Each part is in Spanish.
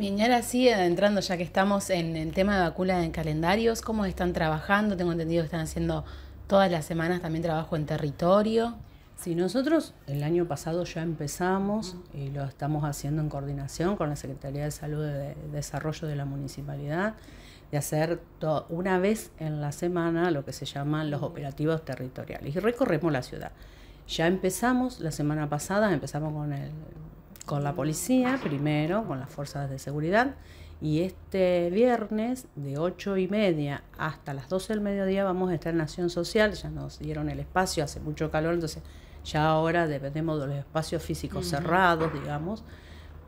Bien, y ahora sí, adentrando ya que estamos en el tema de vacuna en calendarios, ¿cómo están trabajando? Tengo entendido que están haciendo todas las semanas también trabajo en territorio. Sí, nosotros el año pasado ya empezamos y lo estamos haciendo en coordinación con la Secretaría de Salud de Desarrollo de la Municipalidad, de hacer una vez en la semana lo que se llaman los operativos territoriales y recorremos la ciudad. Ya empezamos la semana pasada, empezamos con el con la policía, primero con las fuerzas de seguridad, y este viernes de 8 y media hasta las 12 del mediodía vamos a estar en Nación Social, ya nos dieron el espacio, hace mucho calor, entonces ya ahora dependemos de los espacios físicos cerrados, digamos,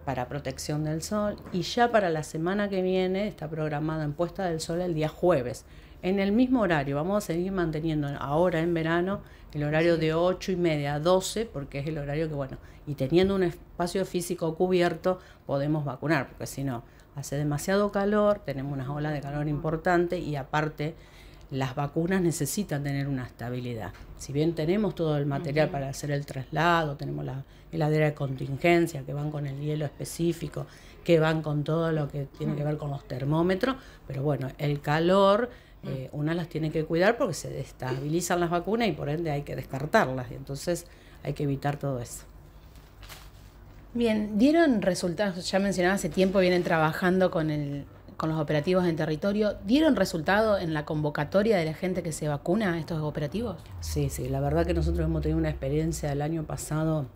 para protección del sol, y ya para la semana que viene está programada en Puesta del Sol el día jueves en el mismo horario. Vamos a seguir manteniendo ahora en verano el horario de 8 y media a 12, porque es el horario que, bueno, y teniendo un espacio físico cubierto, podemos vacunar, porque si no, hace demasiado calor, tenemos unas olas de calor importantes y aparte las vacunas necesitan tener una estabilidad. Si bien tenemos todo el material para hacer el traslado, tenemos la heladera de contingencia que van con el hielo específico, que van con todo lo que tiene que ver con los termómetros, pero bueno, el calor Mm. Eh, una las tiene que cuidar porque se destabilizan las vacunas y por ende hay que descartarlas. Y entonces hay que evitar todo eso. Bien, dieron resultados, ya mencionaba hace tiempo, vienen trabajando con, el, con los operativos en territorio. ¿Dieron resultado en la convocatoria de la gente que se vacuna a estos operativos? Sí, sí, la verdad que nosotros hemos tenido una experiencia el año pasado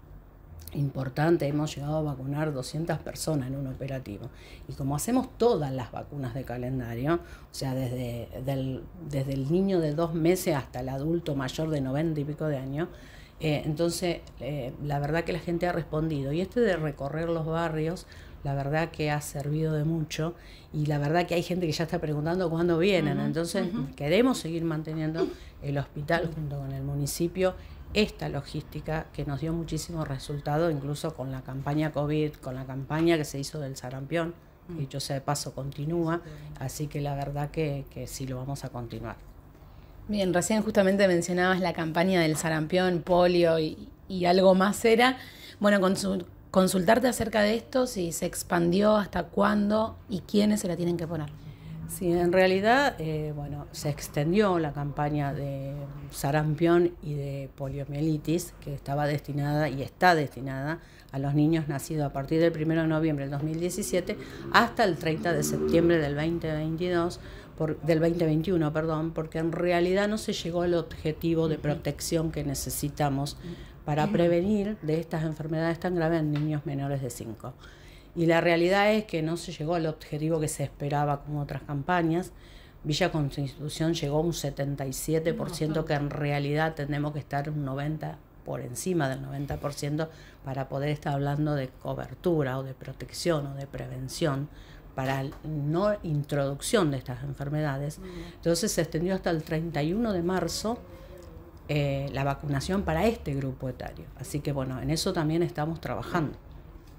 importante, hemos llegado a vacunar 200 personas en un operativo. Y como hacemos todas las vacunas de calendario, o sea, desde, desde el niño de dos meses hasta el adulto mayor de 90 y pico de años, eh, entonces eh, la verdad que la gente ha respondido. Y este de recorrer los barrios, la verdad que ha servido de mucho. Y la verdad que hay gente que ya está preguntando cuándo vienen. entonces queremos seguir manteniendo el hospital junto con el municipio esta logística que nos dio muchísimo resultado, incluso con la campaña COVID, con la campaña que se hizo del sarampión, y yo mm. sea de paso continúa, así que la verdad que, que sí lo vamos a continuar. Bien, recién justamente mencionabas la campaña del sarampión, polio y, algo más era. Bueno, consultarte acerca de esto, si se expandió, hasta cuándo y quiénes se la tienen que poner. Sí, en realidad, eh, bueno, se extendió la campaña de sarampión y de poliomielitis, que estaba destinada y está destinada a los niños nacidos a partir del 1 de noviembre del 2017 hasta el 30 de septiembre del 2022, del 2021, perdón, porque en realidad no se llegó al objetivo de protección que necesitamos para prevenir de estas enfermedades tan graves en niños menores de 5. Y la realidad es que no se llegó al objetivo que se esperaba con otras campañas. Villa Constitución llegó a un 77%, que en realidad tenemos que estar un 90% por encima del 90% para poder estar hablando de cobertura o de protección o de prevención para no introducción de estas enfermedades. Entonces se extendió hasta el 31 de marzo eh, la vacunación para este grupo etario. Así que bueno, en eso también estamos trabajando.